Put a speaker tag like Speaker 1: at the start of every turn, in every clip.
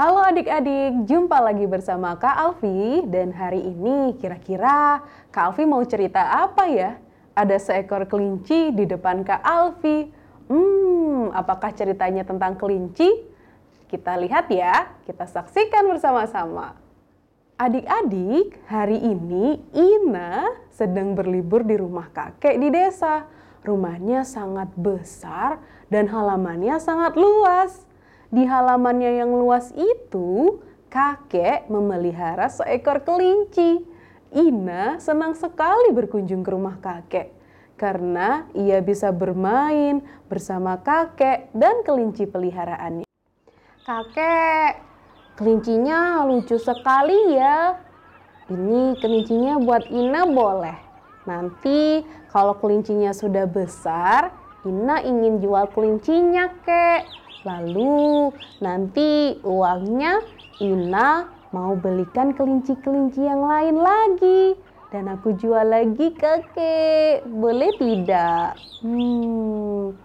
Speaker 1: Halo adik-adik, jumpa lagi bersama Kak Alfi dan hari ini kira-kira Kak Alfi mau cerita apa ya? Ada seekor kelinci di depan Kak Alfi. Hmm, apakah ceritanya tentang kelinci? Kita lihat ya, kita saksikan bersama-sama. Adik-adik, hari ini Ina sedang berlibur di rumah kakek di desa. Rumahnya sangat besar dan halamannya sangat luas. Di halamannya yang luas itu, kakek memelihara seekor kelinci. Ina senang sekali berkunjung ke rumah kakek karena ia bisa bermain bersama kakek dan kelinci peliharaannya. Kakek, kelincinya lucu sekali ya. Ini kelincinya buat Ina boleh. Nanti kalau kelincinya sudah besar, Ina ingin jual kelincinya, kek. Lalu nanti uangnya Ina mau belikan kelinci-kelinci yang lain lagi. Dan aku jual lagi kakek. Boleh tidak? Hmm.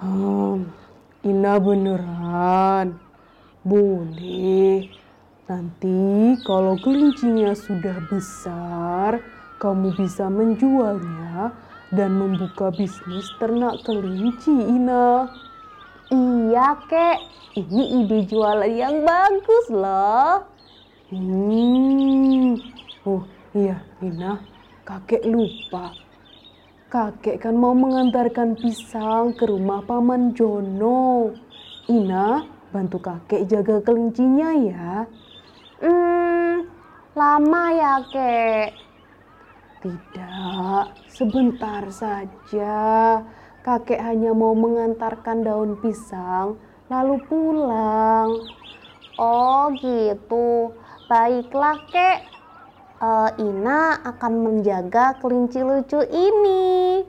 Speaker 1: Hmm. Ina beneran. Boleh. Nanti kalau kelincinya sudah besar, kamu bisa menjualnya dan membuka bisnis ternak kelinci, Ina. Iya kek, ini ide jualan yang bagus loh. Hmm, oh iya Nina, kakek lupa. Kakek kan mau mengantarkan pisang ke rumah Paman Jono. Ina, bantu kakek jaga kelincinya ya. Hmm, lama ya kek? Tidak, sebentar saja kakek hanya mau mengantarkan daun pisang, lalu pulang. Oh gitu, baiklah kek. E, Ina akan menjaga kelinci lucu ini.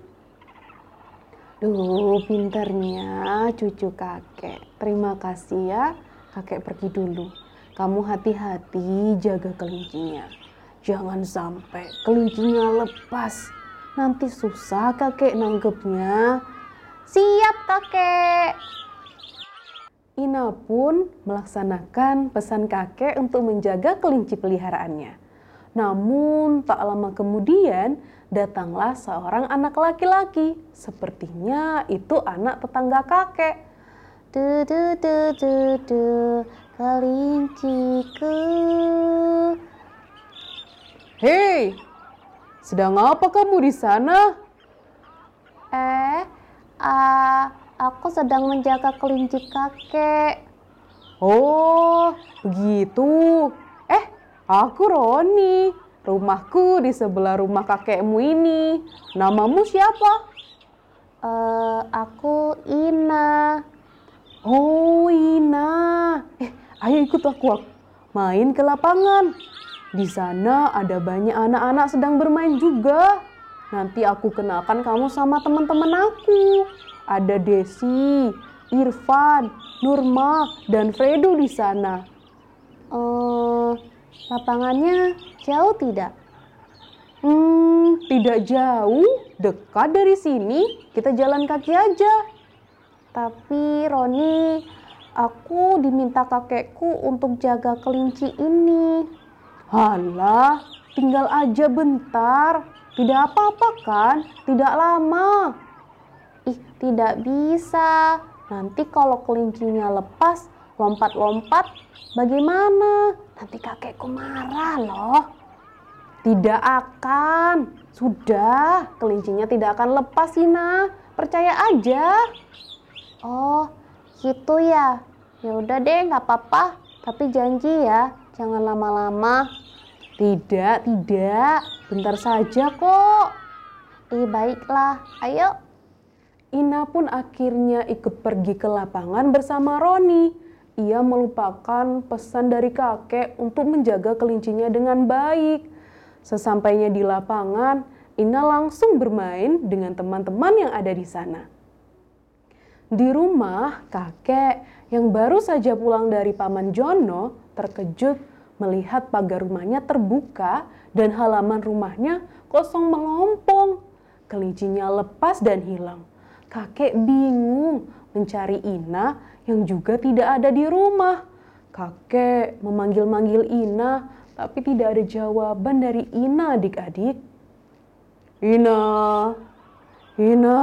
Speaker 1: Duh, pinternya cucu kakek. Terima kasih ya, kakek pergi dulu. Kamu hati-hati jaga kelincinya. Jangan sampai kelincinya lepas Nanti susah kakek nanggepnya. Siap kakek. Ina pun melaksanakan pesan kakek untuk menjaga kelinci peliharaannya. Namun tak lama kemudian datanglah seorang anak laki-laki. Sepertinya itu anak tetangga kakek. Du du du du du kelinciku. Hei, sedang apa kamu di sana? Eh, uh, aku sedang menjaga kelinci kakek. Oh, begitu. Eh, aku Roni. Rumahku di sebelah rumah kakekmu ini. Namamu siapa? Uh, aku Ina. Oh, Ina. Eh, ayo ikut aku main ke lapangan. Di sana ada banyak anak-anak sedang bermain juga. Nanti aku kenalkan kamu sama teman-teman aku. Ada Desi, Irfan, Nurma, dan Fredo di sana. Eh, lapangannya jauh tidak? Hmm, tidak jauh, dekat dari sini. Kita jalan kaki aja. Tapi Roni, aku diminta kakekku untuk jaga kelinci ini. Halah, tinggal aja bentar. Tidak apa-apa kan? Tidak lama. Ih, tidak bisa. Nanti kalau kelincinya lepas, lompat-lompat, bagaimana? Nanti kakekku marah loh. Tidak akan. Sudah, kelincinya tidak akan lepas, Sina. Percaya aja. Oh, gitu ya. Ya udah deh, nggak apa-apa. Tapi janji ya, Jangan lama-lama. Tidak, tidak. Bentar saja kok. Eh, baiklah. Ayo. Ina pun akhirnya ikut pergi ke lapangan bersama Roni. Ia melupakan pesan dari kakek untuk menjaga kelincinya dengan baik. Sesampainya di lapangan, Ina langsung bermain dengan teman-teman yang ada di sana. Di rumah, kakek yang baru saja pulang dari Paman Jono terkejut melihat pagar rumahnya terbuka dan halaman rumahnya kosong melompong. Kelincinya lepas dan hilang. Kakek bingung mencari Ina yang juga tidak ada di rumah. Kakek memanggil-manggil Ina, tapi tidak ada jawaban dari Ina adik-adik. Ina, Ina.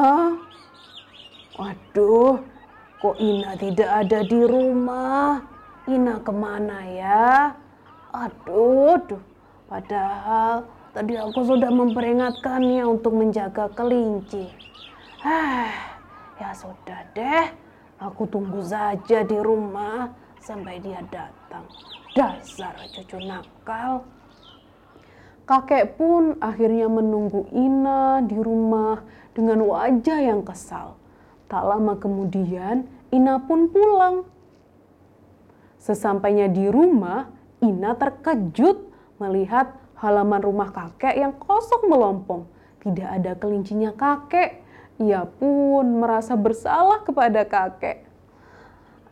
Speaker 1: Waduh, kok Ina tidak ada di rumah? Ina kemana ya? Aduh, aduh. Padahal tadi aku sudah memperingatkannya untuk menjaga kelinci. Ah, ya sudah deh. Aku tunggu saja di rumah sampai dia datang. Dasar cucu nakal. Kakek pun akhirnya menunggu Ina di rumah dengan wajah yang kesal. Tak lama kemudian, Ina pun pulang. Sesampainya di rumah, Ina terkejut melihat halaman rumah kakek yang kosong melompong. Tidak ada kelincinya kakek. Ia pun merasa bersalah kepada kakek.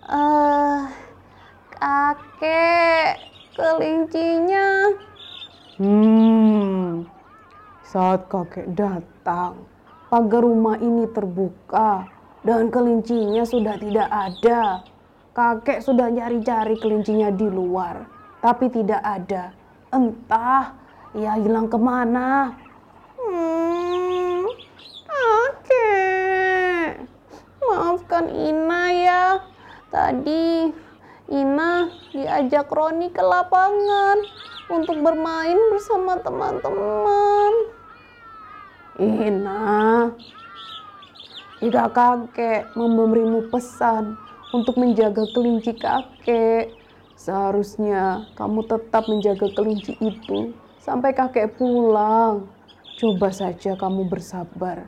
Speaker 1: Eh, uh, kakek, kelincinya. Hmm, saat kakek datang, pagar rumah ini terbuka dan kelincinya sudah tidak ada. Kakek sudah nyari-nyari kelincinya di luar, tapi tidak ada. Entah ia ya hilang kemana. Hmm, kakek, maafkan Ina ya. Tadi Ina diajak Roni ke lapangan untuk bermain bersama teman-teman. Ina, jika kakek memberimu pesan untuk menjaga kelinci kakek. Seharusnya kamu tetap menjaga kelinci itu sampai kakek pulang. Coba saja kamu bersabar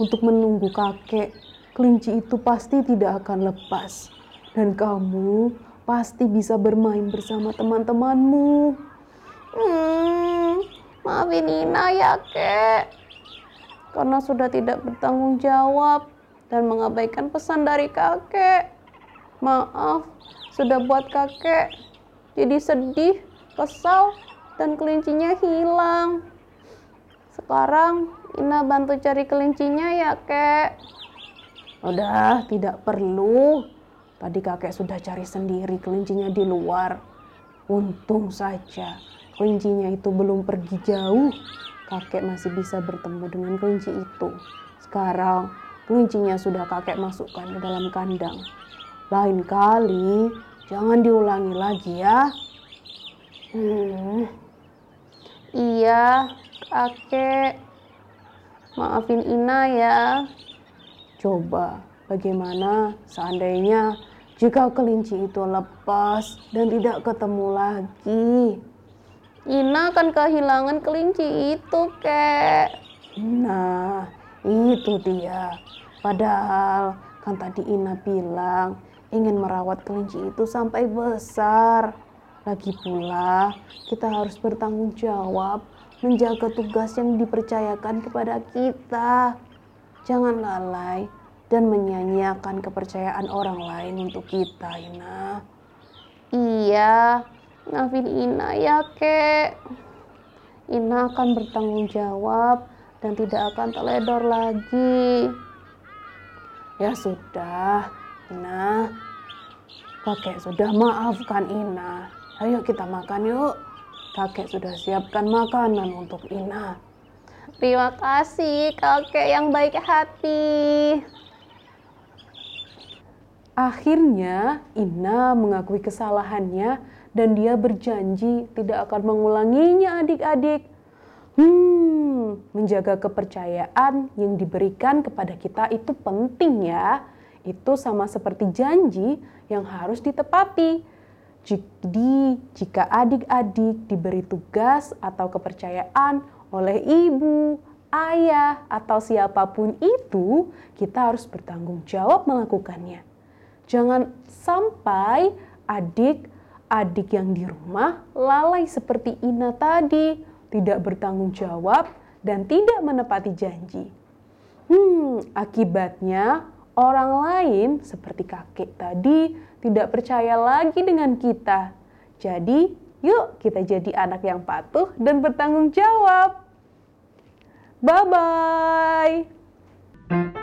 Speaker 1: untuk menunggu kakek. Kelinci itu pasti tidak akan lepas, dan kamu pasti bisa bermain bersama teman-temanmu. Hmm, maafin Nina ya, kek. Karena sudah tidak bertanggung jawab dan mengabaikan pesan dari kakek. Maaf, sudah buat kakek jadi sedih, kesal, dan kelincinya hilang. Sekarang Ina bantu cari kelincinya ya, kek. Udah, tidak perlu. Tadi kakek sudah cari sendiri kelincinya di luar. Untung saja kelincinya itu belum pergi jauh. Kakek masih bisa bertemu dengan kelinci itu. Sekarang kelincinya sudah kakek masukkan ke dalam kandang. Lain kali jangan diulangi lagi ya. Hmm. Iya, kakek. Maafin Ina ya. Coba bagaimana seandainya jika kelinci itu lepas dan tidak ketemu lagi. Ina akan kehilangan kelinci itu, kek. Nah, itu dia. Padahal kan tadi Ina bilang ingin merawat kelinci itu sampai besar. Lagi pula, kita harus bertanggung jawab menjaga tugas yang dipercayakan kepada kita. Jangan lalai dan menyanyiakan kepercayaan orang lain untuk kita, Ina. Iya, maafin Ina ya, kek. Ina akan bertanggung jawab dan tidak akan teledor lagi. Ya sudah, Ina, kakek sudah maafkan Ina. Ayo kita makan yuk. Kakek sudah siapkan makanan untuk Ina. Terima kasih kakek yang baik hati. Akhirnya Ina mengakui kesalahannya dan dia berjanji tidak akan mengulanginya adik-adik. Hmm, menjaga kepercayaan yang diberikan kepada kita itu penting ya itu sama seperti janji yang harus ditepati. Jadi, jika adik-adik diberi tugas atau kepercayaan oleh ibu, ayah, atau siapapun itu, kita harus bertanggung jawab melakukannya. Jangan sampai adik-adik yang di rumah lalai seperti Ina tadi, tidak bertanggung jawab dan tidak menepati janji. Hmm, akibatnya Orang lain, seperti kakek tadi, tidak percaya lagi dengan kita. Jadi, yuk kita jadi anak yang patuh dan bertanggung jawab. Bye bye.